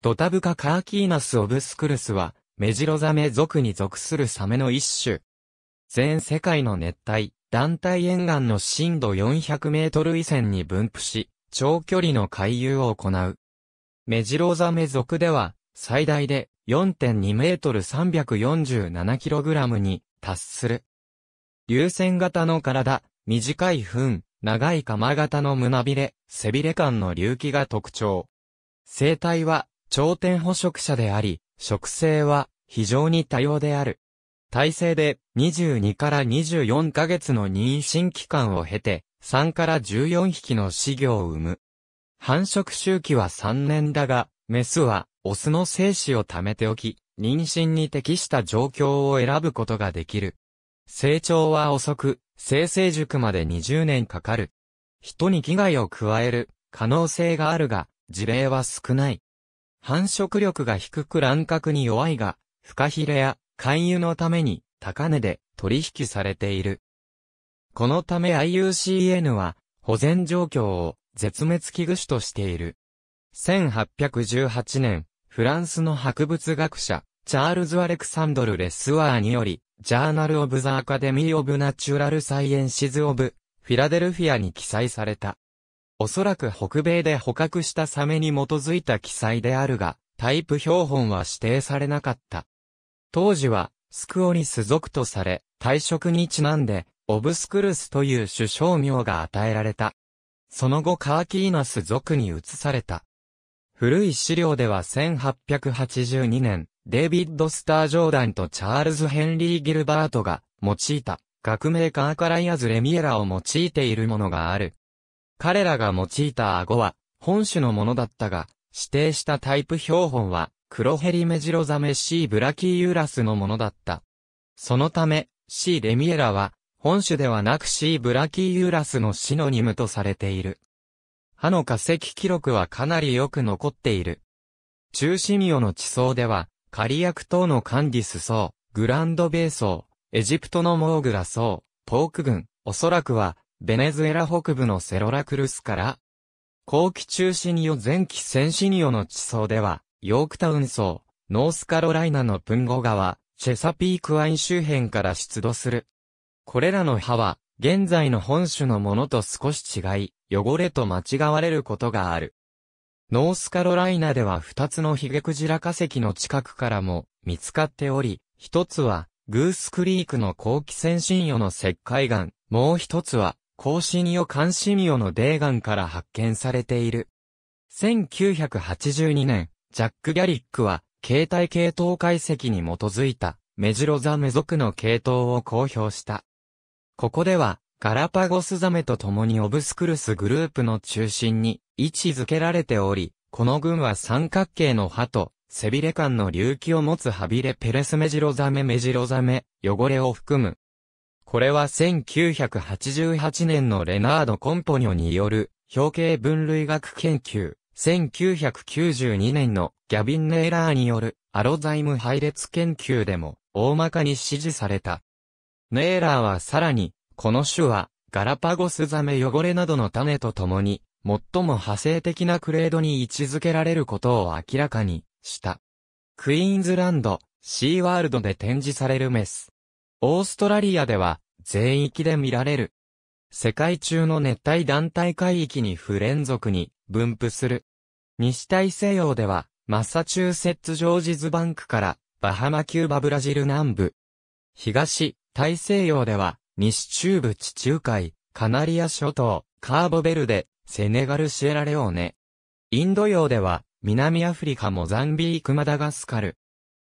ドタブカカーキーナス・オブスクルスは、メジロザメ属に属するサメの一種。全世界の熱帯、団体沿岸の深度400メートル以前に分布し、長距離の回遊を行う。メジロザメ属では、最大で4.2メートル347キログラムに達する。流線型の体、短い糞、長い釜型の胸びれ、背びれ間の隆起が特徴。生態は頂点捕食者であり、食性は非常に多様である。体制で22から24ヶ月の妊娠期間を経て、3から14匹の死魚を産む。繁殖周期は3年だが、メスはオスの精子を貯めておき、妊娠に適した状況を選ぶことができる。成長は遅く、生成熟まで20年かかる。人に危害を加える可能性があるが、事例は少ない。繁殖力が低く乱獲に弱いが、フカヒレや勧誘のために高値で取引されている。このため IUCN は保全状況を絶滅危惧種としている。1818年、フランスの博物学者、チャールズ・アレクサンドル・レスワーにより、ジャーナル・オブ・ザ・アカデミー・オブ・ナチュラル・サイエンシズ・オブ・フィラデルフィアに記載された。おそらく北米で捕獲したサメに基づいた記載であるが、タイプ標本は指定されなかった。当時は、スクオリス族とされ、退職にちなんで、オブスクルスという首相名が与えられた。その後カーキーナス族に移された。古い資料では1882年、デイビッド・スター・ジョーダンとチャールズ・ヘンリー・ギルバートが用いた学名カーカライアズ・レミエラを用いているものがある。彼らが用いた顎は、本種のものだったが、指定したタイプ標本は、黒ヘリメジロザメ C ブラキーユラスのものだった。そのため、C レミエラは、本種ではなく C ブラキーユラスのシノニムとされている。歯の化石記録はかなりよく残っている。中心魚の地層では、カリアク島のカンディス層、グランドベイ層、エジプトのモーグラ層、ポーク群、おそらくは、ベネズエラ北部のセロラクルスから、後期中シニオ前期先シニオの地層では、ヨークタウン層、ノースカロライナのプンゴ川、チェサピークワイン周辺から出土する。これらの歯は、現在の本種のものと少し違い、汚れと間違われることがある。ノースカロライナでは2つのヒゲクジラ化石の近くからも見つかっており、1つはグースクリークの後期先進魚の石灰岩、もう1つはオ・カよ関心よの泥岩から発見されている。1982年、ジャック・ギャリックは、携帯系統解析に基づいた、メジロザメ族の系統を公表した。ここでは、ガラパゴスザメと共にオブスクルスグループの中心に位置づけられており、この群は三角形の歯と背びれ間の隆起を持つハビレペレスメジロザメメジロザメ、汚れを含むこれは1988年のレナード・コンポニョによる表形分類学研究、1992年のギャビン・ネイラーによるアロザイム配列研究でも大まかに支持された。ネイラーはさらに、この種はガラパゴスザメ汚れなどの種とともに、最も派生的なクレードに位置づけられることを明らかにした。クイーンズランド、シーワールドで展示されるメス、オーストラリアでは、全域で見られる。世界中の熱帯団体海域に不連続に分布する。西大西洋では、マサチューセッツ・ジョージズ・バンクから、バハマ・キューバ・ブラジル南部。東、大西洋では、西中部地中海、カナリア諸島、カーボベルデ、セネガル・シエラレオーネ。インド洋では、南アフリカモザンビーク・マダガスカル。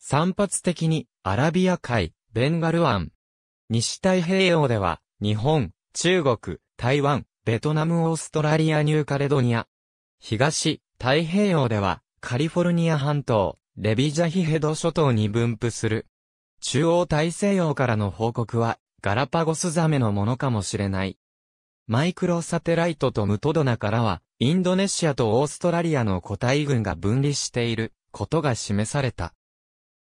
散発的に、アラビア海、ベンガル湾。西太平洋では、日本、中国、台湾、ベトナム、オーストラリア、ニューカレドニア。東、太平洋では、カリフォルニア半島、レビジャヒヘド諸島に分布する。中央大西洋からの報告は、ガラパゴスザメのものかもしれない。マイクロサテライトとムトドナからは、インドネシアとオーストラリアの個体群が分離していることが示された。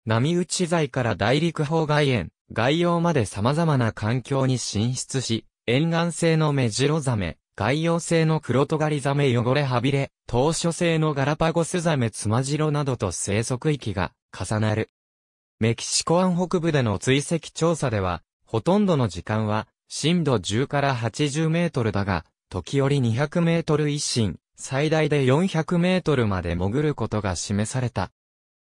波打ち材から大陸方外縁、外洋まで様々な環境に進出し、沿岸性のメジロザメ、外洋性の黒トガリザメ汚れはびれ、当初性のガラパゴスザメつまじろなどと生息域が重なる。メキシコ湾北部での追跡調査では、ほとんどの時間は、深度10から80メートルだが、時折200メートル一深、最大で400メートルまで潜ることが示された。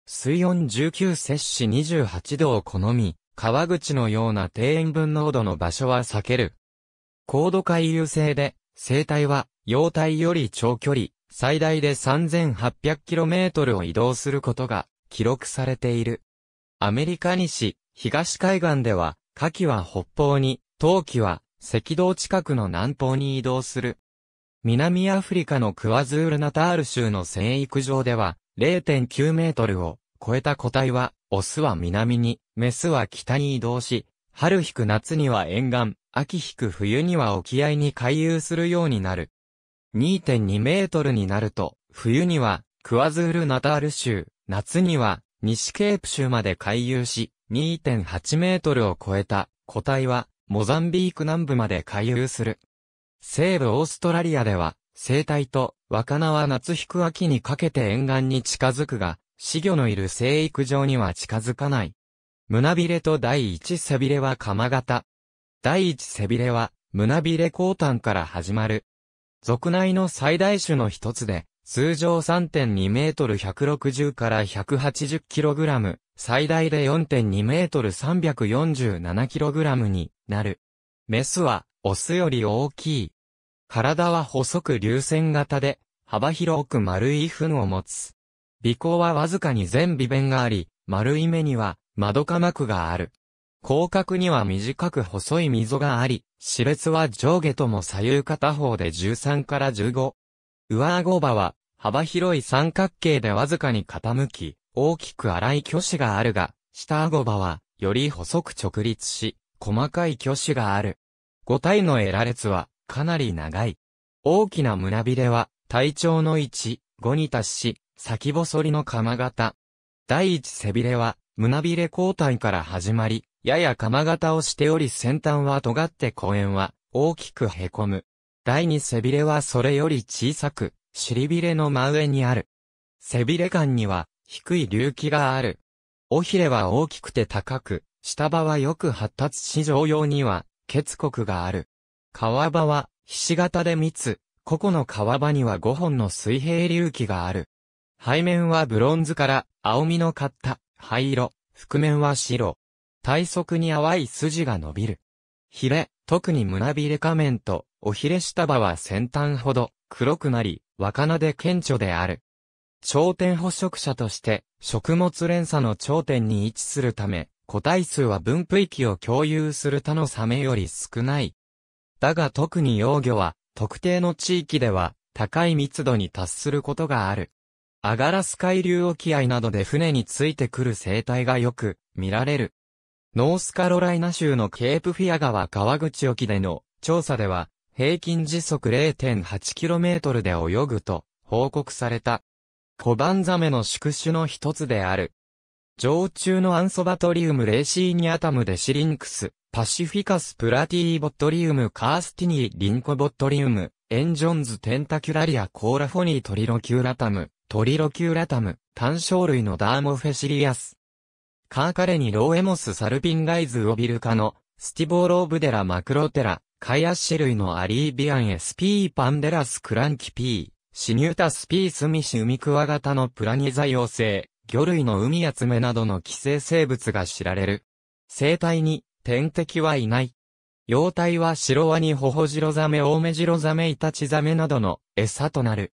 水温19摂氏28度を好み、川口のような低塩分濃度の場所は避ける。高度回遊性で、生態は、幼体より長距離、最大で 3800km を移動することが記録されている。アメリカ西、東海岸では、夏季は北方に、冬季は赤道近くの南方に移動する。南アフリカのクワズールナタール州の生育場では、0.9メートルを超えた個体は、オスは南に、メスは北に移動し、春引く夏には沿岸、秋引く冬には沖合に回遊するようになる。2.2メートルになると、冬には、クワズールナタール州、夏には、西ケープ州まで回遊し、2.8メートルを超えた個体は、モザンビーク南部まで回遊する。西部オーストラリアでは、生態と若菜は夏引く秋にかけて沿岸に近づくが、死魚のいる生育場には近づかない。胸びれと第一背びれは釜型。第一背びれは胸びれ後端から始まる。族内の最大種の一つで、通常3.2メートル160から180キログラム、最大で4.2メートル347キログラムになる。メスは、オスより大きい。体は細く流線型で、幅広く丸い糞を持つ。尾行はわずかに全微弁があり、丸い目には窓か膜がある。広角には短く細い溝があり、歯列は上下とも左右片方で13から15。上顎場は幅広い三角形でわずかに傾き、大きく荒い挙子があるが、下顎場はより細く直立し、細かい挙子がある。五体のエラ列はかなり長い。大きな胸びれは、体長の1、5に達し、先細りの鎌型。第一背びれは、胸びれ交代から始まり、やや鎌型をしており先端は尖って後円は、大きく凹む。第二背びれはそれより小さく、尻びれの真上にある。背びれ間には、低い隆起がある。尾ひれは大きくて高く、下場はよく発達し上用には、血骨がある。川場は、ひし形で密、個々の川場には5本の水平隆起がある。背面はブロンズから青みのかった灰色、覆面は白。体側に淡い筋が伸びる。ヒレ、特に胸びれ下面と、おひれ下場は先端ほど黒くなり、若菜で顕著である。頂点捕食者として、食物連鎖の頂点に位置するため、個体数は分布域を共有する他のサメより少ない。だが特に幼魚は、特定の地域では、高い密度に達することがある。アガラス海流沖合などで船についてくる生態がよく見られる。ノースカロライナ州のケープフィア川川口沖での調査では、平均時速 0.8km で泳ぐと報告された。コバンザメの宿主の一つである。常駐のアンソバトリウムレーシーニアタムデシリンクス、パシフィカスプラティーボットリウムカースティニーリンコボットリウム、エンジョンズテンタキュラリアコーラフォニートリロキューラタム、トリロキューラタム、単生類のダーモフェシリアス。カーカレニローエモスサルピンガイズオビルカの、スティボーローブデラマクロテラ、カイアッシェ類のアリービアンエスピーパンデラスクランキピーシニュータスピースミシウミクワ型のプラニザ幼生、魚類の海集めなどの寄生生物が知られる。生態に天敵はいない。幼体はシロワニホホジロザメオオメジロザメイタチザメなどの餌となる。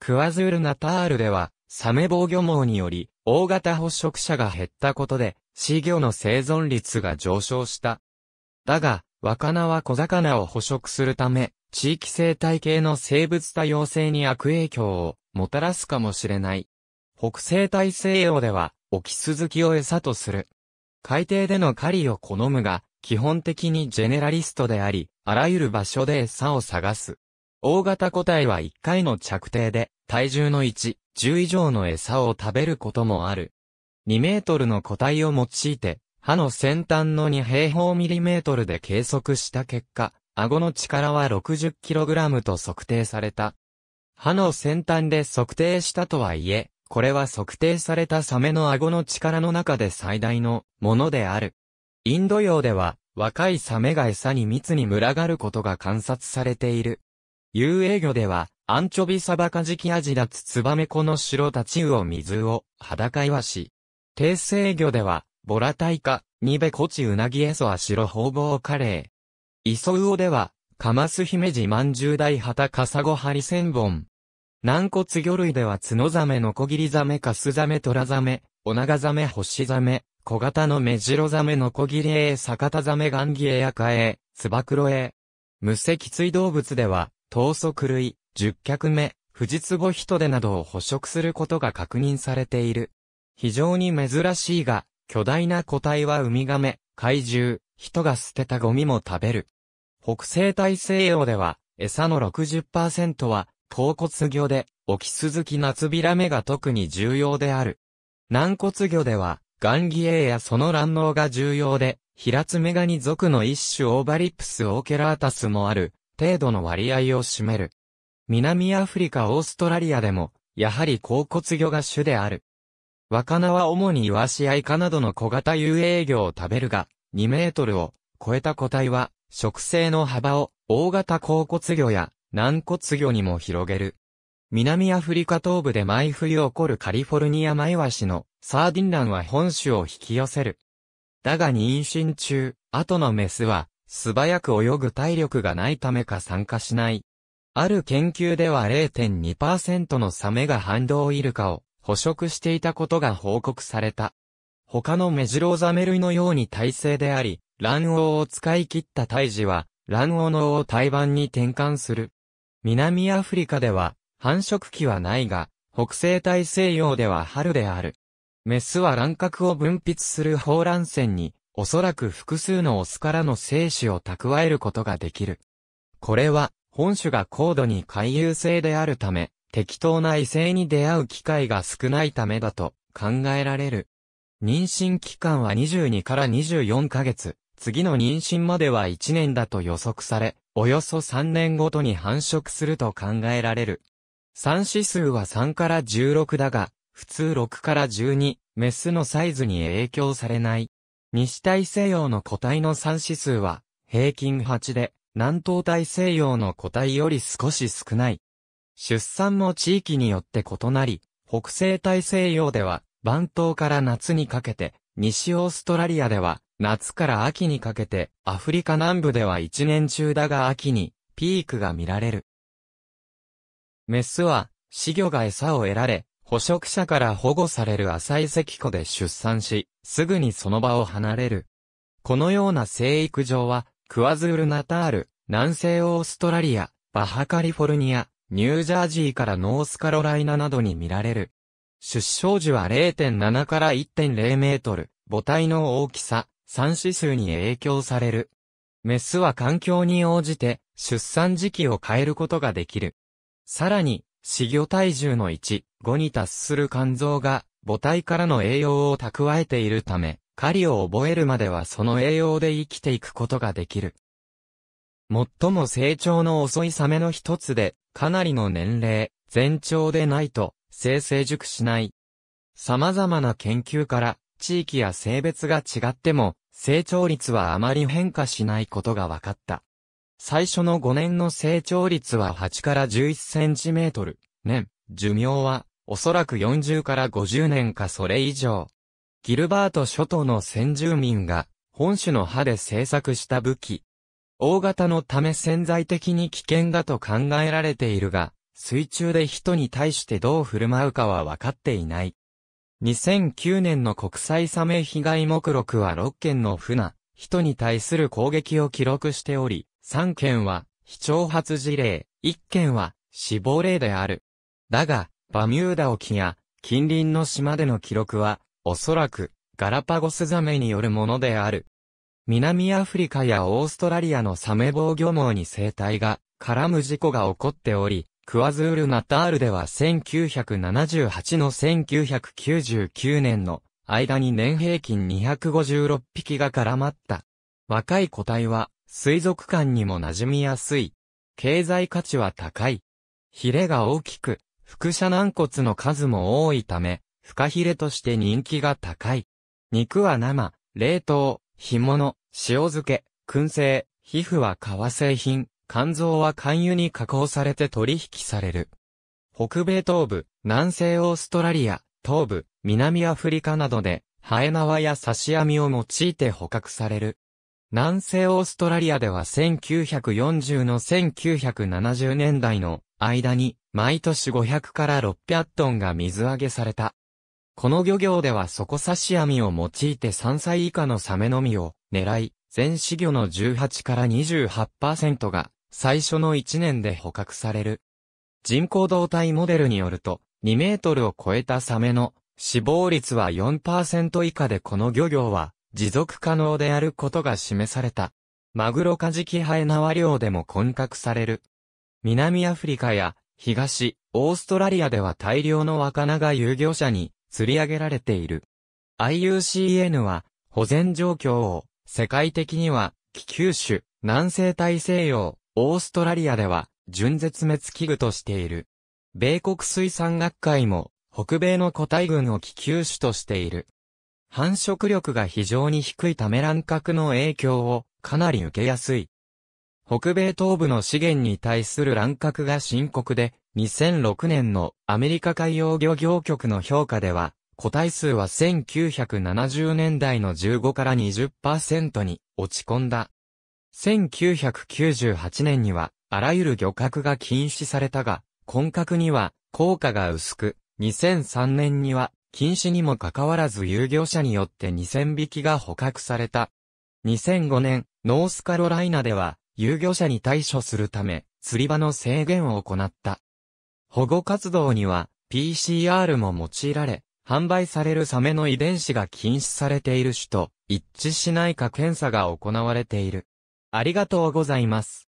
クワズールナタールでは、サメ防御網により、大型捕食者が減ったことで、死魚の生存率が上昇した。だが、若菜は小魚を捕食するため、地域生態系の生物多様性に悪影響をもたらすかもしれない。北西大西洋では、オキスズキを餌とする海底での狩りを好むが、基本的にジェネラリストであり、あらゆる場所で餌を探す。大型個体は1回の着底で、体重の1、10以上の餌を食べることもある。2メートルの個体を用いて、歯の先端の2平方ミリメートルで計測した結果、顎の力は 60kg と測定された。歯の先端で測定したとはいえ、これは測定されたサメの顎の力の中で最大のものである。インド洋では若いサメが餌に密に群がることが観察されている。遊泳魚ではアンチョビサバカジキアジダツツバメコの白タチウオ水を裸イワシ。低生魚ではボラタイカ、ニベコチウナギエソアシロホウボウカレー。イソウオではカマスヒメジマンジュウダイハタカサゴハリセンボン。軟骨魚類ではツノザメ、ノコギリザメ、カスザメ、トラザメ、オナガザメ、ホシザメ、小型のメジロザメ、ノコギリエサカタザメ、ガンギエヤカエツバクロエ無脊椎動物では、頭足類、十脚目、フジツボヒトデなどを捕食することが確認されている。非常に珍しいが、巨大な個体はウミガメ、怪獣、人が捨てたゴミも食べる。北西大西洋では、餌の60%は甲骨魚で、オキスズキビラメが特に重要である。軟骨魚では、ガンギエイやその卵脳が重要で、ヒラツメガニ属の一種オーバリプスオーケラータスもある、程度の割合を占める。南アフリカオーストラリアでも、やはり甲骨魚が主である。若菜は主にイワシやイカなどの小型遊泳魚を食べるが、2メートルを超えた個体は、食性の幅を大型甲骨魚や軟骨魚にも広げる。南アフリカ東部で毎冬起こるカリフォルニアマイワシのサーディンランは本種を引き寄せる。だが妊娠中、後のメスは素早く泳ぐ体力がないためか参加しない。ある研究では0.2%のサメが反動イルカを捕食していたことが報告された。他のメジロザメ類のように耐性であり、卵黄を使い切った胎児は卵黄の黄を胎盤に転換する。南アフリカでは、繁殖期はないが、北西大西洋では春である。メスは卵殻を分泌する放卵腺に、おそらく複数のオスからの精子を蓄えることができる。これは、本種が高度に回遊性であるため、適当な異性に出会う機会が少ないためだと考えられる。妊娠期間は22から24ヶ月、次の妊娠までは1年だと予測され、およそ3年ごとに繁殖すると考えられる。産指数は3から16だが、普通6から12、メスのサイズに影響されない。西大西洋の個体の産指数は、平均8で、南東大西洋の個体より少し少ない。出産も地域によって異なり、北西大西洋では、晩冬から夏にかけて、西オーストラリアでは、夏から秋にかけて、アフリカ南部では一年中だが秋に、ピークが見られる。メスは、死魚が餌を得られ、捕食者から保護される浅い石湖で出産し、すぐにその場を離れる。このような生育場は、クワズールナタール、南西オーストラリア、バハカリフォルニア、ニュージャージーからノースカロライナなどに見られる。出生時は0.7から1.0メートル、母体の大きさ、産指数に影響される。メスは環境に応じて出産時期を変えることができる。さらに、死魚体重の1、5に達する肝臓が母体からの栄養を蓄えているため、狩りを覚えるまではその栄養で生きていくことができる。最も成長の遅いサメの一つで、かなりの年齢、全長でないと、性成熟しない。様々な研究から、地域や性別が違っても、成長率はあまり変化しないことが分かった。最初の5年の成長率は8から11センチメートル。年、寿命は、おそらく40から50年かそれ以上。ギルバート諸島の先住民が、本種の歯で製作した武器。大型のため潜在的に危険だと考えられているが、水中で人に対してどう振る舞うかは分かっていない。2009年の国際サメ被害目録は6件の船、人に対する攻撃を記録しており、3件は非挑発事例、1件は死亡例である。だが、バミューダ沖や近隣の島での記録は、おそらくガラパゴスザメによるものである。南アフリカやオーストラリアのサメ防御網に生態が絡む事故が起こっており、クワズールナタールでは1978の1999年の間に年平均256匹が絡まった。若い個体は水族館にも馴染みやすい。経済価値は高い。ヒレが大きく、副車軟骨の数も多いため、フカヒレとして人気が高い。肉は生、冷凍、干物、塩漬け、燻製、皮膚は革製品、肝臓は肝油に加工されて取引される。北米東部、南西オーストラリア、東部、南アフリカなどで、ハエ縄や刺し網を用いて捕獲される。南西オーストラリアでは1940の1970年代の間に毎年500から600トンが水揚げされた。この漁業では底刺し網を用いて3歳以下のサメのみを狙い、全死魚の18から28%が最初の1年で捕獲される。人工動体モデルによると、2メートルを超えたサメの死亡率は4%以下でこの漁業は持続可能であることが示された。マグロカジキハエナワ漁でも混獲される。南アフリカや東、オーストラリアでは大量の若菜が遊漁者に釣り上げられている。IUCN は保全状況を世界的には気球種南西大西洋オーストラリアでは、準絶滅危惧としている。米国水産学会も、北米の個体群を気球種としている。繁殖力が非常に低いため乱獲の影響をかなり受けやすい。北米東部の資源に対する乱獲が深刻で、2006年のアメリカ海洋漁業局の評価では、個体数は1970年代の15から20%に落ち込んだ。1998年には、あらゆる漁獲が禁止されたが、混格には、効果が薄く、2003年には、禁止にもかかわらず有業者によって2000匹が捕獲された。2005年、ノースカロライナでは、有業者に対処するため、釣り場の制限を行った。保護活動には、PCR も用いられ、販売されるサメの遺伝子が禁止されている種と一致しないか検査が行われている。ありがとうございます。